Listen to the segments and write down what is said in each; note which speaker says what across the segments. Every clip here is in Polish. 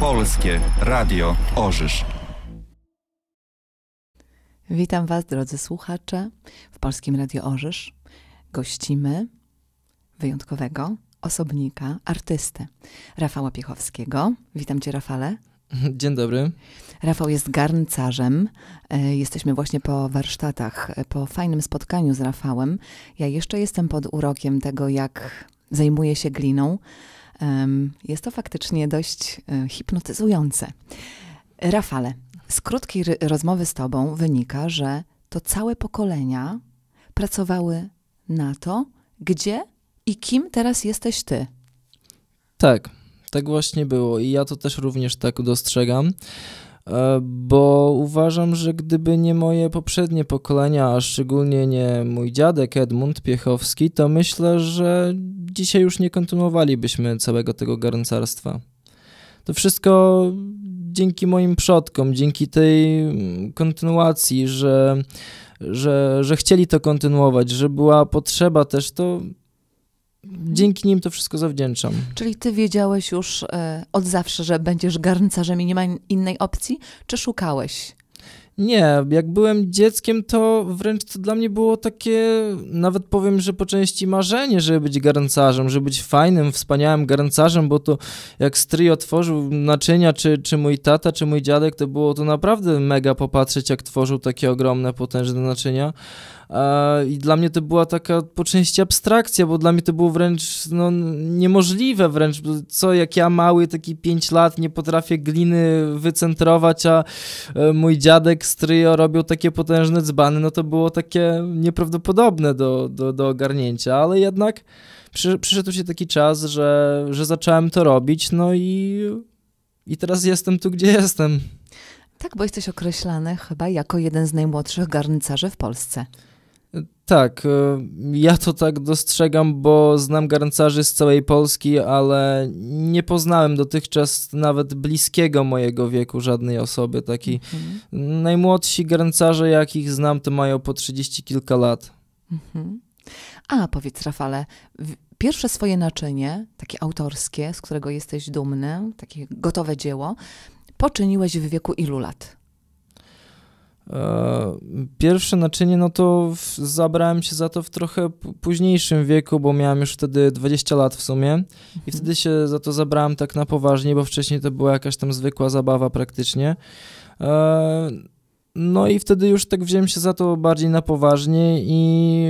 Speaker 1: Polskie Radio Orzysz.
Speaker 2: Witam Was, drodzy słuchacze, w Polskim Radio Orzysz. Gościmy wyjątkowego osobnika, artystę Rafała Piechowskiego. Witam Cię, Rafale. Dzień dobry. Rafał jest garncarzem. E, jesteśmy właśnie po warsztatach, e, po fajnym spotkaniu z Rafałem. Ja jeszcze jestem pod urokiem tego, jak zajmuje się gliną. Jest to faktycznie dość e, hipnotyzujące. Rafale, z krótkiej rozmowy z Tobą wynika, że to całe pokolenia pracowały na to, gdzie i kim teraz jesteś Ty.
Speaker 1: Tak, tak właśnie było i ja to też również tak dostrzegam e, bo uważam, że gdyby nie moje poprzednie pokolenia, a szczególnie nie mój dziadek Edmund Piechowski, to myślę, że dzisiaj już nie kontynuowalibyśmy całego tego garncarstwa. To wszystko dzięki moim przodkom, dzięki tej mm, kontynuacji, że, że, że chcieli to kontynuować, że była potrzeba też, to dzięki nim to wszystko zawdzięczam.
Speaker 2: Czyli ty wiedziałeś już e, od zawsze, że będziesz garncarzem i nie ma innej opcji, czy szukałeś?
Speaker 1: Nie, jak byłem dzieckiem, to wręcz to dla mnie było takie, nawet powiem, że po części marzenie, żeby być garncarzem, żeby być fajnym, wspaniałym garncarzem, bo to jak stryj otworzył naczynia, czy, czy mój tata, czy mój dziadek, to było to naprawdę mega popatrzeć, jak tworzył takie ogromne, potężne naczynia. I dla mnie to była taka po części abstrakcja, bo dla mnie to było wręcz no, niemożliwe wręcz, co jak ja mały, taki 5 lat, nie potrafię gliny wycentrować, a e, mój dziadek, stryjo robił takie potężne dzbany, no to było takie nieprawdopodobne do, do, do ogarnięcia, ale jednak przyszedł się taki czas, że, że zacząłem to robić, no i, i teraz jestem tu, gdzie jestem.
Speaker 2: Tak, bo jesteś określany chyba jako jeden z najmłodszych garncarzy w Polsce.
Speaker 1: Tak, e, ja to tak dostrzegam, bo znam garncarzy z całej Polski, ale nie poznałem dotychczas nawet bliskiego mojego wieku żadnej osoby takiej. Mhm. Najmłodsi garncarze, jakich znam, to mają po 30 kilka lat.
Speaker 2: Mhm. A powiedz, Rafale, pierwsze swoje naczynie, takie autorskie, z którego jesteś dumny, takie gotowe dzieło, poczyniłeś w wieku ilu lat?
Speaker 1: E, pierwsze naczynie, no to zabrałem się za to w trochę późniejszym wieku, bo miałem już wtedy 20 lat w sumie i wtedy się za to zabrałem tak na poważnie, bo wcześniej to była jakaś tam zwykła zabawa praktycznie. E, no i wtedy już tak wziąłem się za to bardziej na poważnie i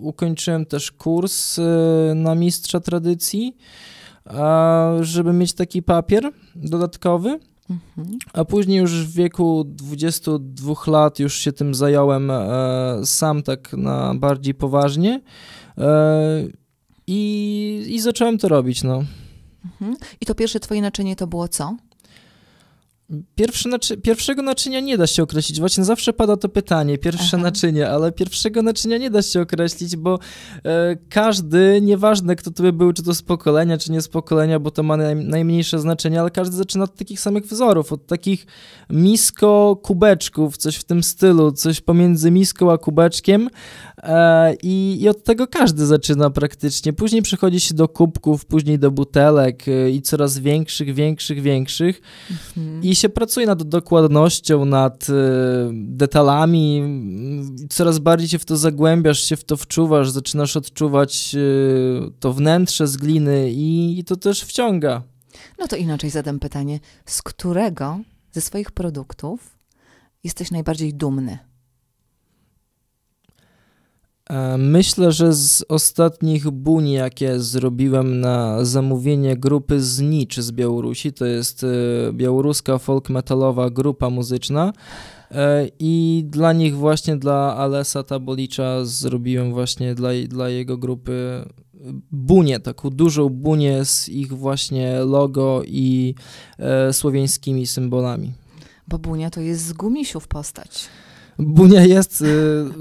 Speaker 1: ukończyłem też kurs e, na mistrza tradycji, żeby mieć taki papier dodatkowy. Mhm. A później już w wieku 22 lat już się tym zająłem e, sam tak na bardziej poważnie e, i, i zacząłem to robić, no.
Speaker 2: Mhm. I to pierwsze twoje naczynie to było co?
Speaker 1: naczy pierwszego naczynia nie da się określić. Właśnie zawsze pada to pytanie, pierwsze Aha. naczynie, ale pierwszego naczynia nie da się określić, bo e, każdy, nieważne kto to by był, czy to z pokolenia, czy nie z pokolenia, bo to ma naj najmniejsze znaczenie, ale każdy zaczyna od takich samych wzorów, od takich misko-kubeczków, coś w tym stylu, coś pomiędzy miską a kubeczkiem, E, I, I od tego każdy zaczyna praktycznie. Później przechodzi się do kubków, później do butelek e, i coraz większych, większych, większych. Mhm. I się pracuje nad dokładnością, nad e, detalami. Coraz bardziej się w to zagłębiasz, się w to wczuwasz, zaczynasz odczuwać to wnętrze z gliny i, i to też wciąga.
Speaker 2: No to inaczej zadam pytanie. Z którego ze swoich produktów jesteś najbardziej dumny?
Speaker 1: E, myślę, że z ostatnich buni, jakie zrobiłem na zamówienie grupy Znicz z Białorusi, to jest e, białoruska folk metalowa grupa muzyczna e, i dla nich właśnie, dla Alesa Tabolicza zrobiłem właśnie dla, dla jego grupy bunię, taką dużą bunię z ich właśnie logo i słowiańskimi symbolami.
Speaker 2: Bo bunia to jest z gumisiów postać.
Speaker 1: Bunia jest y,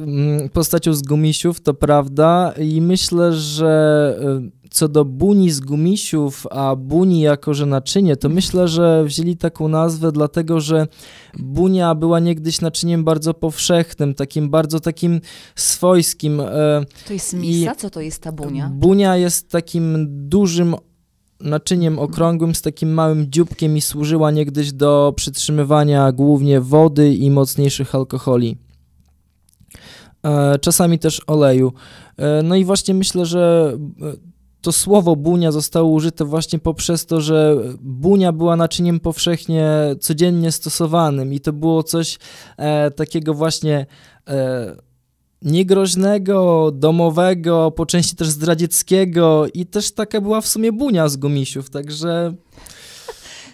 Speaker 1: mm, postacią z gumisiów, to prawda, i myślę, że y, co do buni z gumisiów, a buni jako, że naczynie, to myślę, że wzięli taką nazwę dlatego, że bunia była niegdyś naczyniem bardzo powszechnym, takim bardzo takim swojskim. Y, to jest misa? I co to jest ta bunia? Bunia jest takim dużym naczyniem okrągłym z takim małym dzióbkiem i służyła niegdyś do przytrzymywania głównie wody i mocniejszych alkoholi. E, czasami też oleju. E, no i właśnie myślę, że e, to słowo bunia zostało użyte właśnie poprzez to, że bunia była naczyniem powszechnie codziennie stosowanym i to było coś takiego właśnie niegroźnego, domowego, po części też zdradzieckiego i też taka była w sumie bunia z gumisiów, także...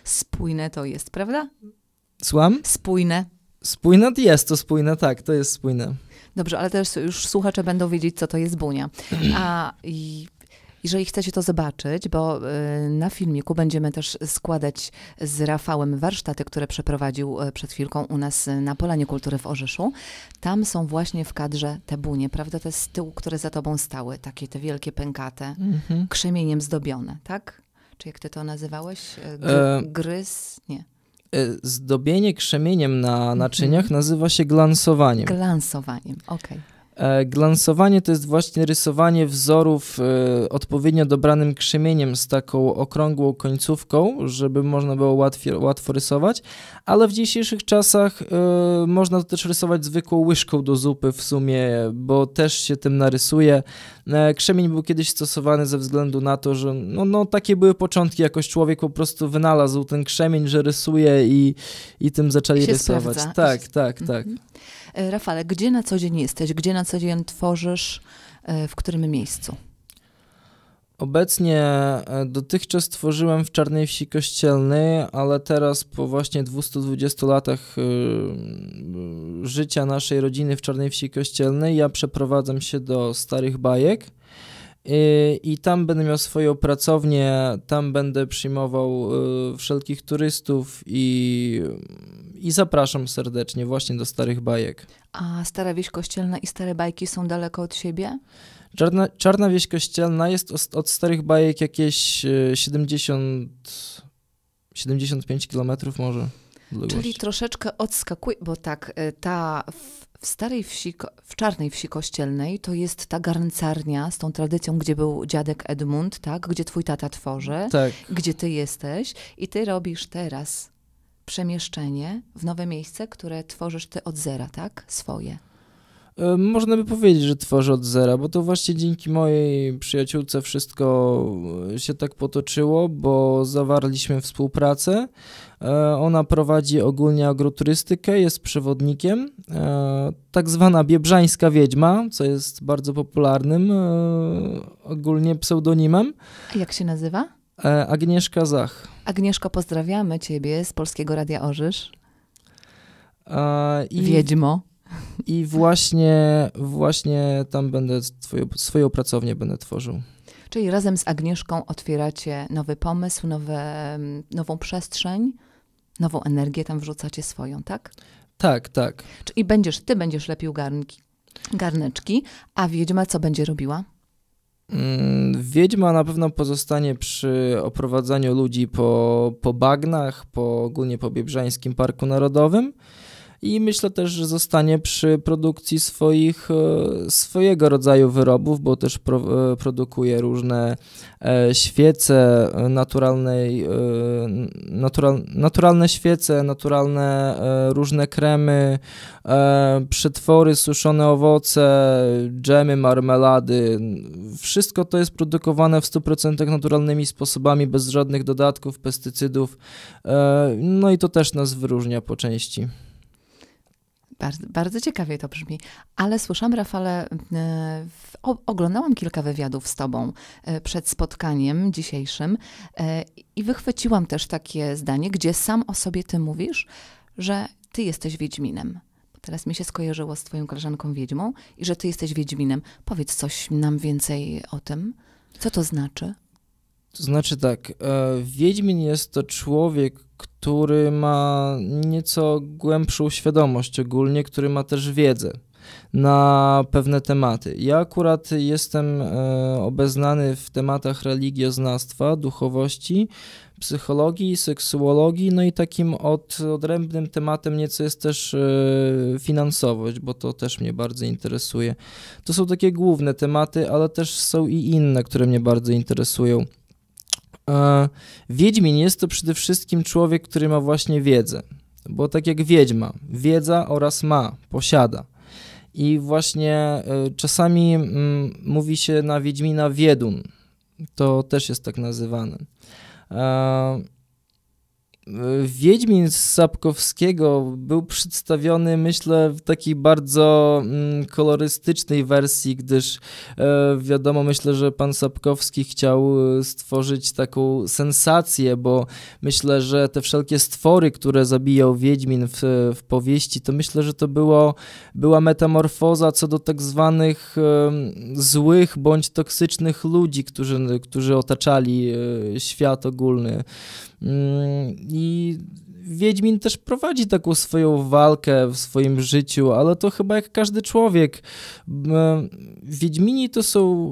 Speaker 2: Spójne to jest, prawda?
Speaker 1: Słucham? Spójne. Spójne to jest to spójne, tak, to jest spójne.
Speaker 2: Dobrze, ale też już słuchacze będą wiedzieć, co to jest bunia. A i jeżeli chcecie to zobaczyć, bo y, na filmiku będziemy też składać z Rafałem warsztaty, które przeprowadził y, przed chwilką u nas na Polanie Kultury w Orzeszu. Tam są właśnie w kadrze te bunie, prawda? Te z tyłu, które za tobą stały, takie te wielkie pękate, mhm. krzemieniem zdobione, tak? Czy jak ty to nazywałeś? Y, e, gry, e... Gryz?
Speaker 1: Nie e, zdobienie krzemieniem na naczyniach nazywa się glansowaniem.
Speaker 2: Glansowaniem, okej. Okay.
Speaker 1: E, glansowanie to jest właśnie rysowanie wzorów e, odpowiednio dobranym krzemieniem z taką okrągłą końcówką, żeby można było łatwiej, łatwo rysować, ale w dzisiejszych czasach e, można to też rysować zwykłą łyżką do zupy w sumie, bo też się tym narysuje. Krzemień był kiedyś stosowany ze względu na to, że no, no takie były początki, jakoś człowiek po prostu wynalazł ten krzemień, że rysuje i, i tym zaczęli rysować. Sprawdza. Tak, tak, mhm. tak. Mhm.
Speaker 2: E, Rafale, gdzie na co dzień jesteś? Gdzie na co dzień tworzysz? E, w którym miejscu?
Speaker 1: Obecnie e, dotychczas tworzyłem w Czarnej Wsi Kościelnej, ale teraz po właśnie 220 latach życia naszej rodziny w Czarnej Wsi Kościelnej ja przeprowadzam się do Starych Bajek i tam będę miał swoją pracownię, tam będę przyjmował wszelkich turystów i i zapraszam serdecznie właśnie do starych bajek.
Speaker 2: A stara wieś kościelna i stare bajki są daleko od siebie?
Speaker 1: Czarna, czarna wieś kościelna jest od, od starych bajek jakieś 70, e, 75 kilometrów może. Czyli
Speaker 2: troszeczkę odskakuje, bo tak, e, ta w, w starej wsi, w czarnej wsi kościelnej to jest ta garncarnia z tą tradycją, gdzie był dziadek Edmund, tak? Gdzie twój tata tworzy, tak. gdzie ty jesteś i ty robisz teraz przemieszczenie w nowe miejsce, które tworzysz ty od zera, tak? Swoje.
Speaker 1: E, można by powiedzieć, że tworzę od zera, bo to właśnie dzięki mojej przyjaciółce wszystko e, się tak potoczyło, bo zawarliśmy współpracę. E, ona prowadzi ogólnie agroturystykę, jest przewodnikiem. Tak zwana biebrzańska wiedźma, co jest bardzo popularnym ogólnie pseudonimem.
Speaker 2: Jak się nazywa?
Speaker 1: E, Agnieszka Zach.
Speaker 2: Agnieszko, pozdrawiamy ciebie z Polskiego Radia Orzysz.
Speaker 1: E, I, Wiedźmo. I właśnie, właśnie tam będę twoją, swoją pracownię będę tworzył.
Speaker 2: Czyli razem z Agnieszką otwieracie nowy pomysł, nowe, mm, nową przestrzeń, nową energię tam wrzucacie swoją, tak? Tak, tak. I będziesz, ty będziesz lepił garnki, garneczki, a wiedźma co będzie robiła?
Speaker 1: Mm, Wiedźma na pewno pozostanie przy oprowadzaniu ludzi po, po bagnach, po ogólnie po Biebrzańskim Parku Narodowym i myślę też, że zostanie przy produkcji swoich, e, swojego rodzaju wyrobów, bo też pro, e, produkuje różne e, świece naturalnej, natural, naturalne świece, naturalne różne kremy, przetwory, suszone owoce, dżemy, marmelady. Wszystko to jest produkowane w 100% naturalnymi sposobami, bez żadnych dodatków, pestycydów. No i to też nas wyróżnia po części.
Speaker 2: Bardzo, bardzo ciekawie to brzmi, ale słyszałam, Rafale, e, oglądałam kilka wywiadów z Tobą e, przed spotkaniem dzisiejszym e, i wychwyciłam też takie zdanie, gdzie sam o sobie Ty mówisz, że Ty jesteś Wiedźminem. Teraz mi się skojarzyło z Twoją koleżanką Wiedźmą i że Ty jesteś Wiedźminem. Powiedz coś nam więcej o tym. Co to znaczy? To znaczy
Speaker 1: tak, e, Wiedźmin jest to człowiek, który ma nieco głębszą świadomość ogólnie, który ma też wiedzę na pewne tematy. Ja akurat jestem e, obeznany w tematach religioznawstwa, duchowości, psychologii, seksuologii, no i takim od, odrębnym tematem nieco jest też e, finansowość, bo to też mnie bardzo interesuje. To są takie główne tematy, ale też są i inne, które mnie bardzo interesują. E, Wiedźmin jest to przede wszystkim człowiek, który ma właśnie wiedzę, bo tak jak wiedźma, wiedza oraz ma, posiada. I właśnie e, czasami mm, mówi się na Wiedźmina Wiedun. To też jest tak nazywane. E, Wiedźmin z Sapkowskiego był przedstawiony, myślę, w takiej bardzo mm, kolorystycznej wersji, gdyż e, wiadomo, myślę, że pan Sapkowski chciał e, stworzyć taką sensację, bo myślę, że te wszelkie stwory, które zabijał Wiedźmin w, w powieści, to myślę, że to było, była metamorfoza co do tak zwanych e, złych bądź toksycznych ludzi, którzy, którzy otaczali świat ogólny. Mm, i Wiedźmin też prowadzi taką swoją walkę w swoim życiu, ale to chyba jak każdy człowiek. Wiedźmini to są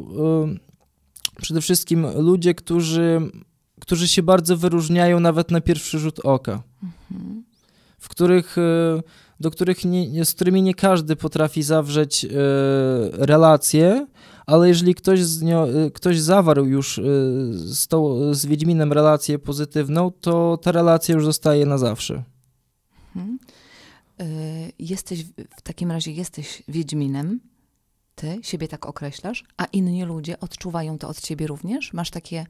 Speaker 1: y, przede wszystkim ludzie, którzy, którzy się bardzo wyróżniają nawet na pierwszy rzut oka. Mhm. W których y, do których nie, z którymi nie każdy potrafi zawrzeć y, relacje, ale jeżeli ktoś, z nią, y, ktoś zawarł już y, z, tą, z Wiedźminem relację pozytywną, to ta relacja już zostaje na zawsze.
Speaker 2: Mhm. Y, jesteś, w takim razie jesteś Wiedźminem, ty siebie tak określasz, a inni ludzie odczuwają to od ciebie również? Masz takie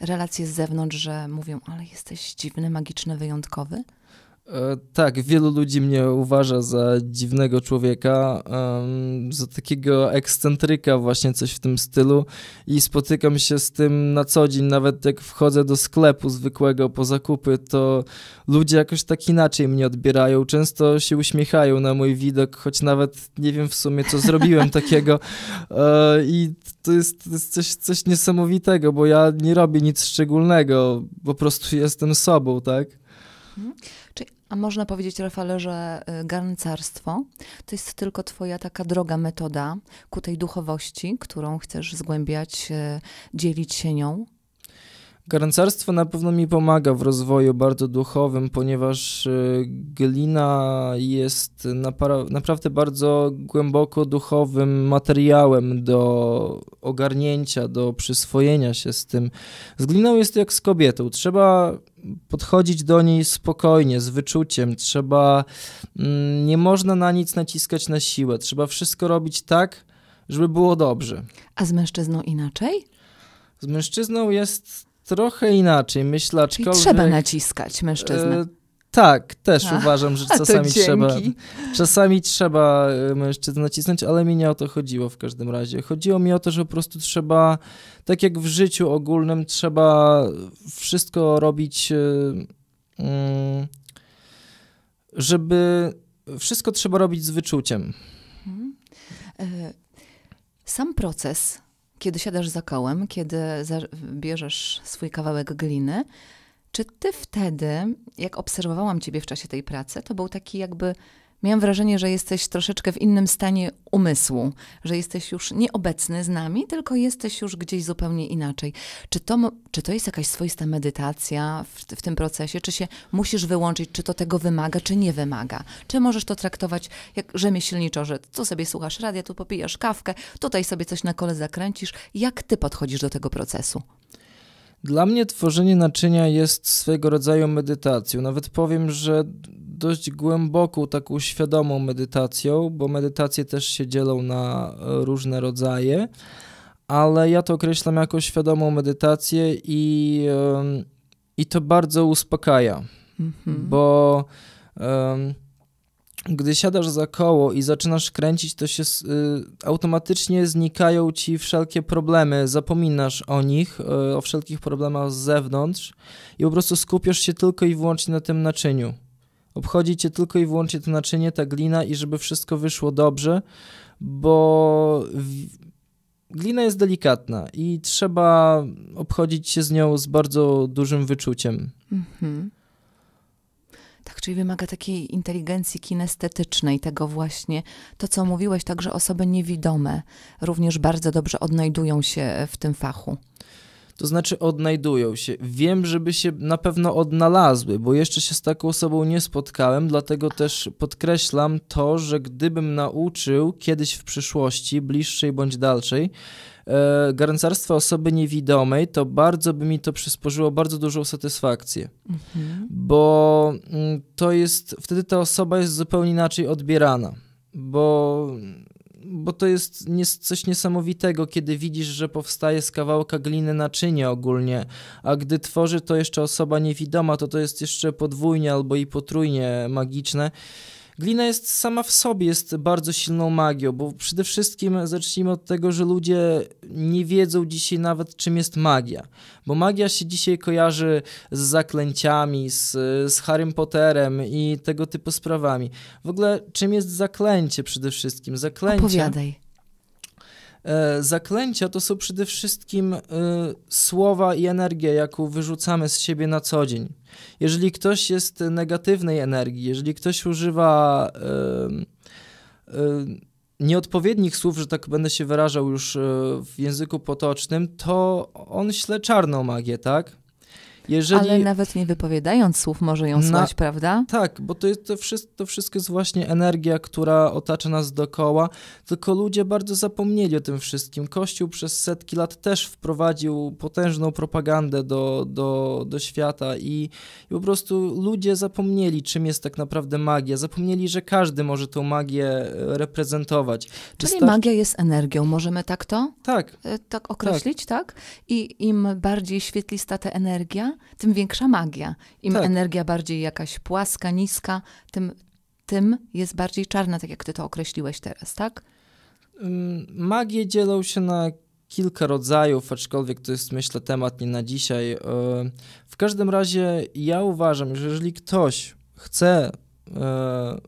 Speaker 2: relacje z zewnątrz, że mówią, ale jesteś dziwny, magiczny, wyjątkowy?
Speaker 1: E, tak, wielu ludzi mnie uważa za dziwnego człowieka, za takiego ekscentryka, właśnie coś w tym stylu, i spotykam się z tym na co dzień. Nawet jak wchodzę do sklepu zwykłego po zakupy, to ludzie jakoś tak inaczej mnie odbierają. Często się uśmiechają na mój widok, choć nawet nie wiem w sumie, co zrobiłem takiego. E, I to jest, to jest coś, coś niesamowitego, bo ja nie robię nic szczególnego, po prostu jestem sobą, tak?
Speaker 2: Mhm. Czyli, a można powiedzieć, Rafale, że y, garncarstwo to jest tylko twoja taka droga metoda ku tej duchowości, którą chcesz zgłębiać, y, dzielić się nią
Speaker 1: Garncarstwo na pewno mi pomaga w rozwoju bardzo duchowym, ponieważ y, glina jest naprawdę bardzo głęboko duchowym materiałem do ogarnięcia, do przyswojenia się z tym. Z gliną jest jak z kobietą. Trzeba podchodzić do niej spokojnie, z wyczuciem. Trzeba, mm, nie można na nic naciskać na siłę. Trzeba wszystko robić tak, żeby było dobrze.
Speaker 2: A z mężczyzną inaczej?
Speaker 1: Z mężczyzną jest trochę inaczej myślę, aczkolwiek... I trzeba naciskać mężczyznę. E, tak, też uważam, że czasami trzeba. Czasami trzeba e, mężczyzn nacisnąć, ale mi nie o to chodziło w każdym razie. Chodziło mi o to, że po prostu trzeba, tak jak w życiu ogólnym, trzeba wszystko robić, e, mm, żeby wszystko trzeba robić z wyczuciem.
Speaker 2: Mhm. E, sam proces kiedy siadasz za kołem, kiedy bierzesz swój kawałek gliny, czy ty wtedy, jak obserwowałam ciebie w czasie tej pracy, to był taki jakby miałam wrażenie, że jesteś troszeczkę w innym stanie umysłu, że jesteś już nieobecny z nami, tylko jesteś już gdzieś zupełnie inaczej. Czy to, czy to jest jakaś swoista medytacja w, w tym procesie? Czy się musisz wyłączyć? Czy to tego wymaga, czy nie wymaga? Czy możesz to traktować jak rzemieślniczo, że tu sobie słuchasz radia, tu popijasz kawkę, tutaj sobie coś na kole zakręcisz? Jak ty podchodzisz do tego procesu?
Speaker 1: Dla mnie tworzenie naczynia jest swego rodzaju medytacją. Nawet powiem, że dość głęboką, taką świadomą medytacją, bo medytacje też się dzielą na e, różne rodzaje, ale ja to określam jako świadomą medytację i, i to bardzo uspokaja, mhm. bo um, gdy siadasz za koło i zaczynasz kręcić, to się y, automatycznie znikają ci wszelkie problemy, zapominasz o nich, y, o wszelkich problemach z zewnątrz i po prostu skupiasz się tylko i wyłącznie na tym naczyniu. Obchodzi cię tylko i wyłącznie to naczynie, ta glina i żeby wszystko wyszło dobrze, bo glina jest delikatna i trzeba obchodzić się z nią z bardzo dużym wyczuciem.
Speaker 2: Mhm. Tak, czyli wymaga takiej inteligencji kinestetycznej, tego właśnie, to co mówiłeś, także osoby niewidome również bardzo dobrze odnajdują się w tym fachu
Speaker 1: to znaczy odnajdują się. Wiem, żeby się na pewno odnalazły, bo jeszcze się z taką osobą nie spotkałem, dlatego też podkreślam to, że gdybym nauczył kiedyś w przyszłości, bliższej bądź dalszej, e, garncarstwa osoby niewidomej, to bardzo by mi to przysporzyło bardzo dużą satysfakcję, mhm. bo mm, to jest, wtedy ta osoba jest zupełnie inaczej odbierana, bo bo to jest coś niesamowitego, kiedy widzisz, że powstaje z kawałka gliny naczynie ogólnie, a gdy tworzy to jeszcze osoba niewidoma, to to jest jeszcze podwójnie albo i potrójnie magiczne. Glina jest sama w sobie, jest bardzo silną magią, bo przede wszystkim zacznijmy od tego, że ludzie nie wiedzą dzisiaj nawet, czym jest magia. Bo magia się dzisiaj kojarzy z zaklęciami, z, z Harrym Potterem i tego typu sprawami. W ogóle, czym jest zaklęcie przede wszystkim? Zaklęcie. Opowiadaj. E, zaklęcia to są przede wszystkim e, słowa i energia, jaką wyrzucamy z siebie na co dzień. Jeżeli ktoś jest negatywnej energii, jeżeli ktoś używa nieodpowiednich słów, że tak będę się wyrażał już e, w języku potocznym, to on śle czarną magię, tak? Jeżeli... Ale
Speaker 2: nawet nie wypowiadając słów może ją słać, Na...
Speaker 1: prawda? Tak, bo to, jest, to, wszystko, to wszystko jest właśnie energia, która otacza nas dookoła, tylko ludzie bardzo zapomnieli o tym wszystkim. Kościół przez setki lat też wprowadził potężną propagandę do, do, do świata i, i po prostu ludzie zapomnieli, czym jest tak naprawdę magia. Zapomnieli, że każdy może tą magię e, reprezentować. Czy
Speaker 2: Czyli star... magia jest energią, możemy tak to? Tak. E, tak określić, tak? tak? I im bardziej świetlista ta energia, tym większa magia. Im tak. energia bardziej jakaś płaska, niska, tym, tym jest bardziej czarna, tak jak ty to określiłeś teraz, tak?
Speaker 1: Magie dzielą się na kilka rodzajów, aczkolwiek to jest myślę temat nie na dzisiaj. W każdym razie ja uważam, że jeżeli ktoś chce e,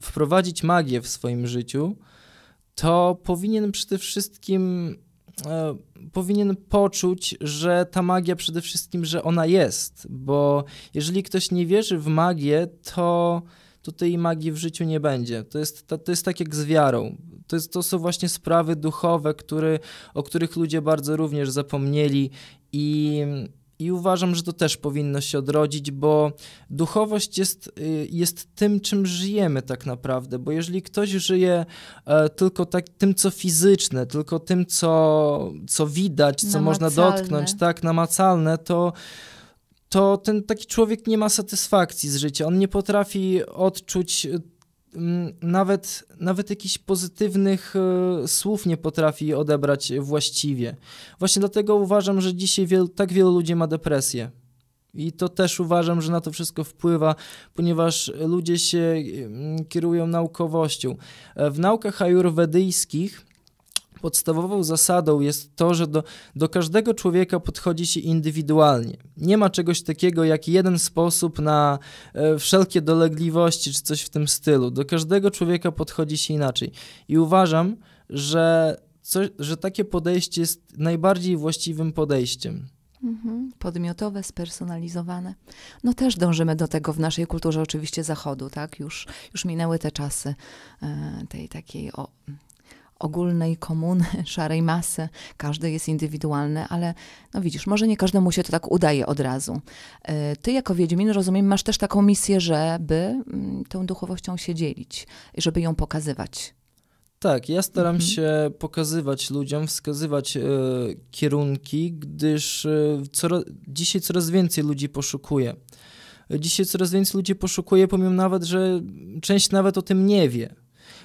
Speaker 1: wprowadzić magię w swoim życiu, to powinien przede wszystkim E, powinien poczuć, że ta magia przede wszystkim, że ona jest, bo jeżeli ktoś nie wierzy w magię, to, to tej magii w życiu nie będzie. To jest, to, to jest tak jak z wiarą. To, jest, to są właśnie sprawy duchowe, który, o których ludzie bardzo również zapomnieli i i uważam, że to też powinno się odrodzić, bo duchowość jest, y, jest tym, czym żyjemy tak naprawdę. Bo jeżeli ktoś żyje e, tylko tak, tym, co fizyczne, tylko tym, co, co widać, namacalne. co można dotknąć, tak, namacalne, to to ten taki człowiek nie ma satysfakcji z życia. On nie potrafi odczuć nawet, nawet jakichś pozytywnych e, słów nie potrafi odebrać właściwie. Właśnie dlatego uważam, że dzisiaj tak wielu ludzi ma depresję. I to też uważam, że na to wszystko wpływa, ponieważ ludzie się kierują naukowością. E, w naukach ajurwedyjskich Podstawową zasadą jest to, że do, do każdego człowieka podchodzi się indywidualnie. Nie ma czegoś takiego jak jeden sposób na e, wszelkie dolegliwości czy coś w tym stylu. Do każdego człowieka podchodzi się inaczej. I uważam, że, co, że takie podejście jest najbardziej właściwym podejściem.
Speaker 2: Mhm. Podmiotowe, spersonalizowane. No też dążymy do tego w naszej kulturze oczywiście zachodu, tak? Już, już minęły te czasy e, tej takiej o, ogólnej komuny, szarej masy. Każdy jest indywidualny, ale no widzisz, może nie każdemu się to tak udaje od razu. E, ty jako Wiedźmin, rozumiem, masz też taką misję, żeby mm, tą duchowością się dzielić, żeby ją pokazywać. Tak, ja
Speaker 1: staram mhm. się pokazywać ludziom, wskazywać y, kierunki, gdyż y, e, coraz, dzisiaj coraz więcej ludzi poszukuje. Dzisiaj coraz więcej ludzi poszukuje, pomimo nawet, że część nawet o tym nie wie.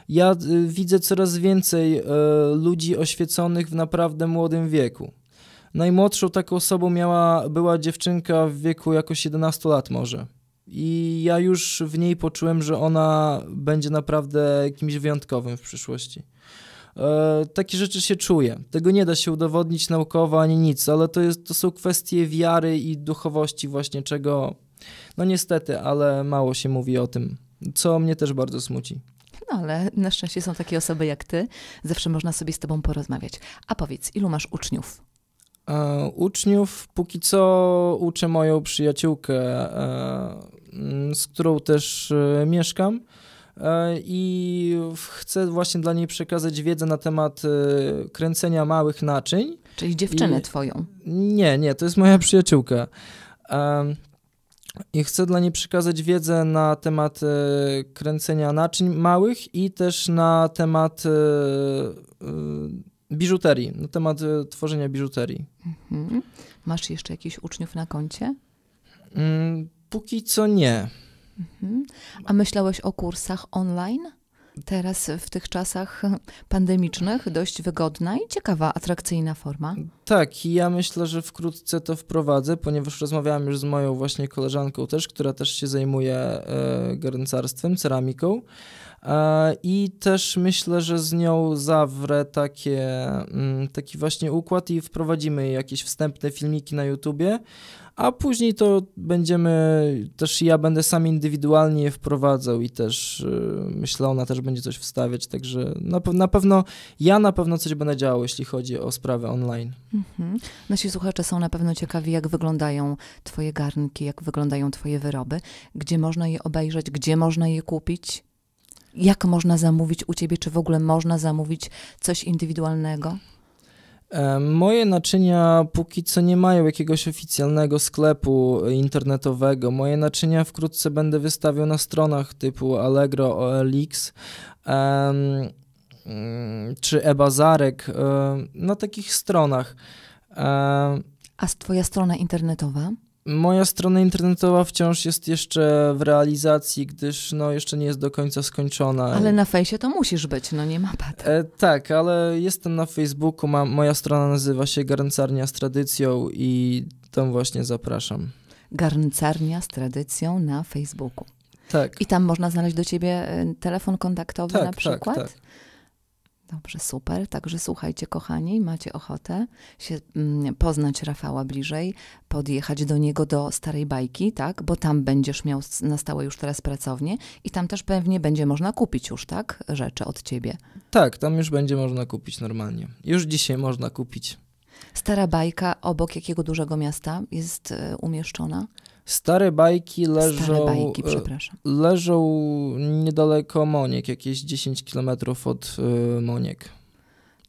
Speaker 1: Ja y, widzę coraz więcej e, ludzi oświeconych w naprawdę młodym wieku. Najmłodszą taką osobą miała, była dziewczynka w wieku jakoś 11 lat może. I ja już w niej poczułem, że ona będzie naprawdę kimś wyjątkowym w przyszłości. E, takie rzeczy się czuje. Tego nie da się udowodnić naukowo ani nic, ale to, jest, to są kwestie wiary i duchowości, właśnie czego, no niestety, ale mało się mówi o tym, co mnie też bardzo smuci.
Speaker 2: No ale na szczęście są takie osoby jak ty. Zawsze można sobie z tobą porozmawiać. A powiedz, ilu masz uczniów?
Speaker 1: E, uczniów póki co uczę moją przyjaciółkę, e, z którą też e, mieszkam e, i chcę właśnie dla niej przekazać wiedzę na temat e, kręcenia małych naczyń. Czyli dziewczynę I... twoją? Nie, nie, to jest moja przyjaciółka. E, i chcę dla niej przekazać wiedzę na temat e, kręcenia naczyń małych i też na temat e, e, biżuterii, na temat tworzenia biżuterii.
Speaker 2: Mhm. Masz jeszcze jakichś uczniów na koncie? Mm, póki
Speaker 1: co nie.
Speaker 2: Mhm. A myślałeś o kursach online? Teraz w tych czasach pandemicznych dość wygodna i ciekawa, atrakcyjna forma.
Speaker 1: Tak, i ja myślę, że wkrótce to wprowadzę, ponieważ rozmawiałam już z moją właśnie koleżanką też, która też się zajmuje e, garncarstwem, ceramiką. E, I też myślę, że z nią zawrę takie, mm, taki właśnie układ i wprowadzimy jakieś wstępne filmiki na YouTubie, a później to będziemy, też ja będę sam indywidualnie je wprowadzał i też y, myślę, ona też będzie coś wstawiać, także na, na pewno, ja na pewno coś będę działał, jeśli chodzi o sprawy online.
Speaker 2: Mhm. Nasi słuchacze są na pewno ciekawi, jak wyglądają twoje garnki, jak wyglądają twoje wyroby, gdzie można je obejrzeć, gdzie można je kupić? Jak można zamówić u ciebie? Czy w ogóle można zamówić coś indywidualnego? Moje naczynia póki co nie mają
Speaker 1: jakiegoś oficjalnego sklepu internetowego. Moje naczynia wkrótce będę wystawiał na stronach typu Allegro, OLX mm, czy e-bazarek na takich stronach. A
Speaker 2: twoja strona internetowa?
Speaker 1: Moja strona internetowa wciąż jest jeszcze w realizacji, gdyż no, jeszcze nie jest do końca skończona. Ale
Speaker 2: na fejsie to musisz być, no nie ma
Speaker 1: pat. E, tak, ale jestem na Facebooku, ma, moja strona nazywa się Garncarnia z Tradycją i tam właśnie zapraszam.
Speaker 2: Garncarnia z Tradycją na Facebooku. Tak. I tam można znaleźć do ciebie e, telefon kontaktowy tak, na tak, przykład? Tak, tak. Dobrze, super. Także słuchajcie, kochani, macie ochotę się mm, poznać Rafała bliżej, podjechać do niego do starej bajki, tak? Bo tam będziesz miał na stałe już teraz pracownię i tam też pewnie będzie można kupić już, tak? Rzeczy od ciebie. Tak, tam już będzie można kupić normalnie. Już dzisiaj można kupić. Stara bajka obok jakiego dużego miasta jest e, umieszczona? Stare bajki
Speaker 1: leżą, Stare bajki, e, leżą niedaleko Moniek, jakieś 10 kilometrów od e, Moniek.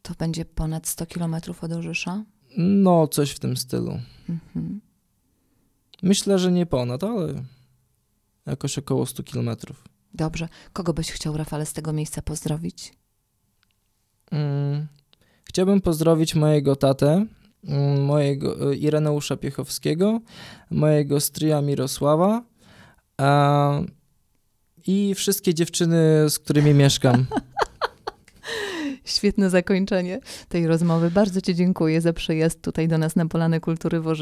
Speaker 2: To będzie ponad 100 kilometrów od Orzysza?
Speaker 1: No, coś w tym stylu. Mhm. Myślę, że nie ponad, ale jakoś około 100 kilometrów.
Speaker 2: Dobrze. Kogo byś chciał, Rafale, z tego miejsca pozdrowić?
Speaker 1: Hmm. Chciałbym pozdrowić mojego tatę, mojego e, Ireneusza Piechowskiego, mojego stryja Mirosława i wszystkie dziewczyny, z którymi mieszkam.
Speaker 2: Świetne zakończenie tej rozmowy. Bardzo Ci dziękuję za przyjazd tutaj do nas na Polany Kultury w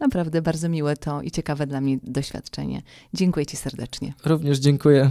Speaker 2: Naprawdę bardzo miłe to i ciekawe dla mnie doświadczenie. Dziękuję Ci serdecznie.
Speaker 1: Również dziękuję.